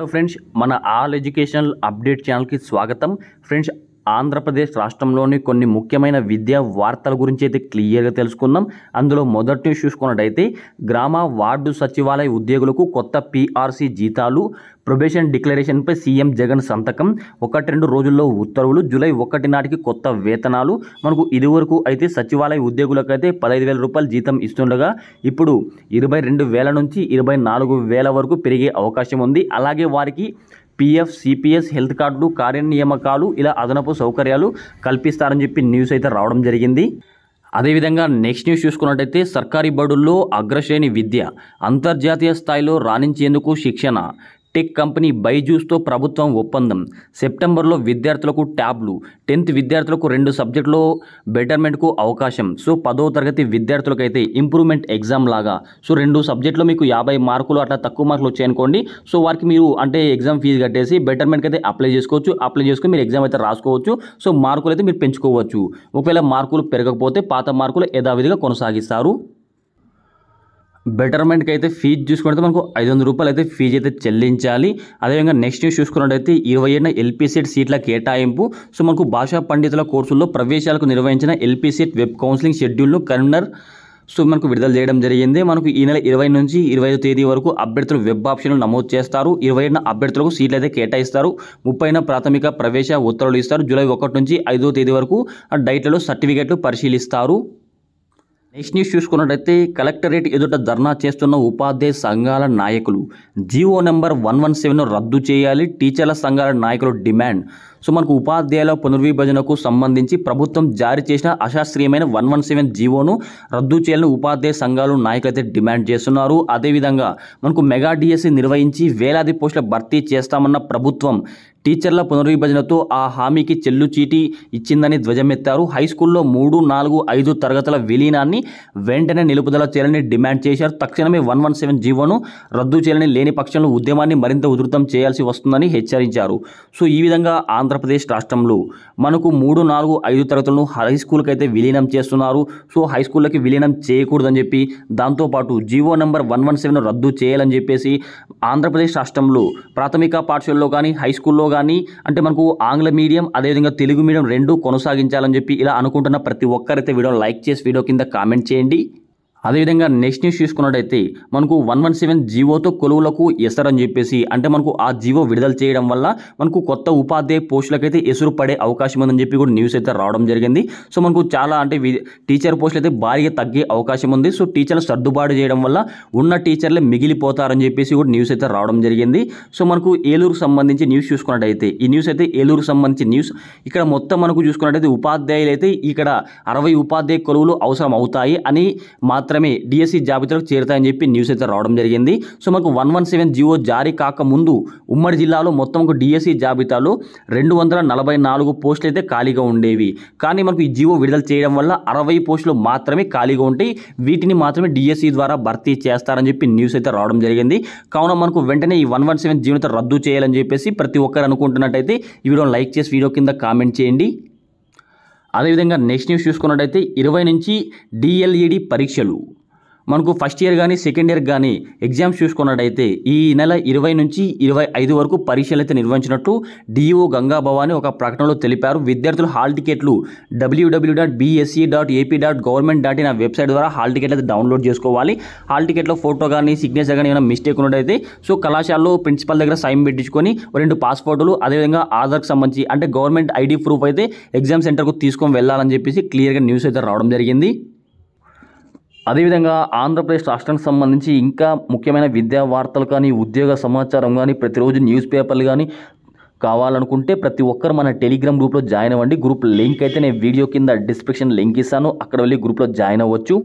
hello friends मैं आल educational update channel की स्वागत फ्रेंड्स ఆంధ్రప్రదేశ్ రాష్ట్రంలోని కొన్ని ముఖ్యమైన విద్యా వార్తల గురించి అయితే క్లియర్గా తెలుసుకుందాం అందులో మొదటి న్యూస్ చూసుకున్నట్టయితే గ్రామ వార్డు సచివాలయ ఉద్యోగులకు కొత్త పీఆర్సీ జీతాలు ప్రొబేషన్ డిక్లరేషన్పై సీఎం జగన్ సంతకం ఒకటి రెండు రోజుల్లో ఉత్తర్వులు జూలై ఒకటి నాటికి కొత్త వేతనాలు మనకు ఇదివరకు అయితే సచివాలయ ఉద్యోగులకు అయితే పదహైదు వేల రూపాయలు జీతం ఇస్తుండగా ఇప్పుడు ఇరవై రెండు వేల నుంచి ఇరవై నాలుగు వేల వరకు పెరిగే అవకాశం ఉంది అలాగే వారికి పీఎఫ్ సిపిఎస్ హెల్త్ కార్డులు కార్యనియామకాలు ఇలా అదనపు సౌకర్యాలు కల్పిస్తారని చెప్పి న్యూస్ అయితే రావడం జరిగింది అదేవిధంగా నెక్స్ట్ న్యూస్ చూసుకున్నట్టయితే సర్కారీ బడుల్లో అగ్రశ్రేణి విద్య అంతర్జాతీయ స్థాయిలో రాణించేందుకు శిక్షణ టెక్ కంపెనీ బైజూస్తో ప్రభుత్వం ఒప్పందం సెప్టెంబర్లో విద్యార్థులకు ట్యాబ్లు టెన్త్ విద్యార్థులకు రెండు సబ్జెక్టులో బెటర్మెంట్కు అవకాశం సో పదో తరగతి విద్యార్థులకైతే ఇంప్రూవ్మెంట్ ఎగ్జామ్ లాగా సో రెండు సబ్జెక్టులో మీకు యాభై మార్కులు అట్లా తక్కువ మార్కులు వచ్చాయనుకోండి సో వారికి మీరు అంటే ఎగ్జామ్ ఫీజు కట్టేసి బెటర్మెంట్కి అయితే అప్లై చేసుకోవచ్చు అప్లై చేసుకుని మీరు ఎగ్జామ్ అయితే రాసుకోవచ్చు సో మార్కులు అయితే మీరు పెంచుకోవచ్చు ఒకవేళ మార్కులు పెరగకపోతే పాత మార్కులు యథావిధిగా కొనసాగిస్తారు బెటర్మెంట్కి అయితే ఫీజు చూసుకుంటే మనకు ఐదు వందల రూపాయలు అయితే ఫీజు అయితే చెల్లించాలి అదేవిధంగా నెక్స్ట్ న్యూస్ చూసుకున్నట్టయితే ఇరవై ఏడున ఎల్పీసీట్ సీట్ల కేటాయింపు సో మనకు భాషా పండితుల కోర్సుల్లో ప్రవేశాలకు నిర్వహించిన ఎల్పీసీట్ వెబ్ కౌన్సిలింగ్ షెడ్యూల్ను కన్వీనర్ సో మనకు విడుదల చేయడం జరిగింది మనకు ఈ నెల ఇరవై నుంచి ఇరవై ఐదు తేదీ వరకు అభ్యర్థులు వెబ్ ఆప్షన్లు నమోదు చేస్తారు ఇరవై ఏడున అభ్యర్థులకు సీట్లు అయితే కేటాయిస్తారు ముప్పైన ప్రాథమిక ప్రవేశ ఉత్తర్వులు ఇస్తారు జూలై ఒకటి నుంచి ఐదో తేదీ వరకు డైట్లలో సర్టిఫికేట్లు పరిశీలిస్తారు నెక్స్ట్ న్యూస్ చూసుకున్నట్టయితే కలెక్టరేట్ ఎదుట ధర్నా చేస్తున్న ఉపాధ్యాయ సంఘాల నాయకులు GO number one one seven రద్దు చేయాలి టీచర్ల సంఘాల నాయకులు డిమాండ్ సో మనకు ఉపాధ్యాయుల పునర్విభజనకు సంబంధించి ప్రభుత్వం జారీ చేసిన అశాస్త్రీయమైన వన్ వన్ సెవెన్ జీవోను రద్దు చేయాలని ఉపాధ్యాయ సంఘాలు నాయకులైతే డిమాండ్ చేస్తున్నారు అదేవిధంగా మనకు మెగా డిఎస్సి నిర్వహించి వేలాది పోస్టుల భర్తీ చేస్తామన్న ప్రభుత్వం టీచర్ల పునర్విభజనతో ఆ హామీకి చెల్లు చీటీ ఇచ్చిందని ధ్వజమెత్తారు హై స్కూల్లో మూడు నాలుగు ఐదు తరగతుల విలీనాన్ని వెంటనే నిలుపుదల చేయాలని డిమాండ్ చేశారు తక్షణమే వన్ వన్ సెవెన్ జీవోను రద్దు చేయాలని లేని పక్షంలో ఉద్యమాన్ని మరింత ఉధృతం చేయాల్సి వస్తుందని హెచ్చరించారు సో ఈ విధంగా ఆంధ్ర ఆంధ్రప్రదేశ్ రాష్ట్రంలో మనకు మూడు నాలుగు ఐదు తరగతులను హై స్కూల్కి అయితే విలీనం చేస్తున్నారు సో హై స్కూళ్ళకి విలీనం చేయకూడదని చెప్పి దాంతోపాటు GO number one one seven రద్దు చేయాలని చెప్పేసి ఆంధ్రప్రదేశ్ రాష్ట్రంలో ప్రాథమిక పాఠశాలలో కానీ హై స్కూల్లో కానీ అంటే మనకు ఆంగ్ల మీడియం అదేవిధంగా తెలుగు మీడియం రెండు కొనసాగించాలని చెప్పి ఇలా అనుకుంటున్న ప్రతి ఒక్కరైతే వీడియో లైక్ చేసి వీడియో కింద కామెంట్ చేయండి అదేవిధంగా నెక్స్ట్ న్యూస్ చూసుకున్నట్టయితే మనకు వన్ వన్ సెవెన్ జీవోతో కొలువులకు ఎస్తారని చెప్పేసి అంటే మనకు ఆ జీవో విడుదల చేయడం వల్ల మనకు కొత్త ఉపాధ్యాయ పోస్టులకైతే ఎసురు పడే అవకాశం ఉందని చెప్పి కూడా న్యూస్ అయితే రావడం జరిగింది సో మనకు చాలా అంటే టీచర్ పోస్టులు అయితే భారీగా తగ్గే అవకాశం ఉంది సో టీచర్లు సర్దుబాటు చేయడం వల్ల ఉన్న టీచర్లే మిగిలిపోతారని చెప్పేసి కూడా న్యూస్ అయితే రావడం జరిగింది సో మనకు ఏలూరుకు సంబంధించి న్యూస్ చూసుకున్నట్టయితే ఈ న్యూస్ అయితే ఏలూరుకు సంబంధించి న్యూస్ ఇక్కడ మొత్తం మనకు చూసుకున్నట్టయితే ఉపాధ్యాయులు అయితే ఇక్కడ అరవై ఉపాధ్యాయ కొలువులు అవసరం అవుతాయి అని మాత్రం మాత్రమే డిఎస్సి e జాబితాలకు చేరుతాయని చెప్పి న్యూస్ అయితే రావడం జరిగింది సో మనకు వన్ వన్ సెవెన్ జియో జారీ కాకముందు ఉమ్మడి జిల్లాలో మొత్తం డిఎస్సి e జాబితాలో రెండు వందల నలభై నాలుగు పోస్టులు అయితే ఖాళీగా ఉండేవి కానీ మనకు ఈ జియో విడుదల చేయడం వల్ల అరవై పోస్టులు మాత్రమే ఖాళీగా ఉంటాయి వీటిని మాత్రమే డిఎస్సి e ద్వారా భర్తీ చేస్తారని చెప్పి న్యూస్ అయితే రావడం జరిగింది కావున మనకు వెంటనే ఈ వన్ వన్ సెవెన్ జీవితం రద్దు చేయాలని చెప్పేసి ప్రతి ఒక్కరు అనుకుంటున్నట్టయితే ఈ వీడియోని లైక్ చేసి వీడియో కింద కామెంట్ చేయండి అదేవిధంగా నెక్స్ట్ న్యూస్ చూసుకున్నట్టయితే ఇరవై నుంచి డిఎల్ఈడి e పరీక్షలు మనకు ఫస్ట్ ఇయర్ కానీ సెకండ్ ఇయర్ కానీ ఎగ్జామ్స్ చూసుకున్నట్టయితే ఈ నెల ఇరవై నుంచి ఇరవై ఐదు వరకు పరీక్షలు అయితే నిర్వహించినట్టు డిఓ గంగాభవాని ఒక ప్రకటనలో తెలిపారు విద్యార్థులు హాల్ టికెట్లు WWW dot BSE dot AP dot government dot in website ద్వారా హాల్ టికెట్లు అయితే డౌన్లోడ్ చేసుకోవాలి హాల్ టికెట్లో ఫోటో కానీ సిగ్నేచర్ కానీ ఏమైనా మిస్టేక్ ఉన్నట్టయితే సో కళాశాలలో ప్రిన్సిపల్ దగ్గర సైన్ పెట్టించుకొని రెండు పాస్పోర్టులు అదేవిధంగా ఆధార్కి సంబంధించి అంటే గవర్నమెంట్ ఐడి ప్రూఫ్ అయితే ఎగ్జామ్ సెంటర్కు తీసుకొని వెళ్ళాలని చెప్పేసి క్లియర్గా న్యూస్ అయితే రావడం జరిగింది అదేవిధంగా ఆంధ్రప్రదేశ్ రాష్ట్రానికి సంబంధించి ఇంకా ముఖ్యమైన విద్యా వార్తలు కానీ ఉద్యోగ సమాచారం కానీ ప్రతిరోజు న్యూస్ పేపర్లు కానీ కావాలనుకుంటే ప్రతి ఒక్కరు మన టెలిగ్రామ్ గ్రూప్లో జాయిన్ అవ్వండి గ్రూప్ లింక్ అయితే నేను వీడియో కింద డిస్క్రిప్షన్ లింక్ ఇస్తాను అక్కడ వెళ్ళి గ్రూప్లో జాయిన్ అవ్వచ్చు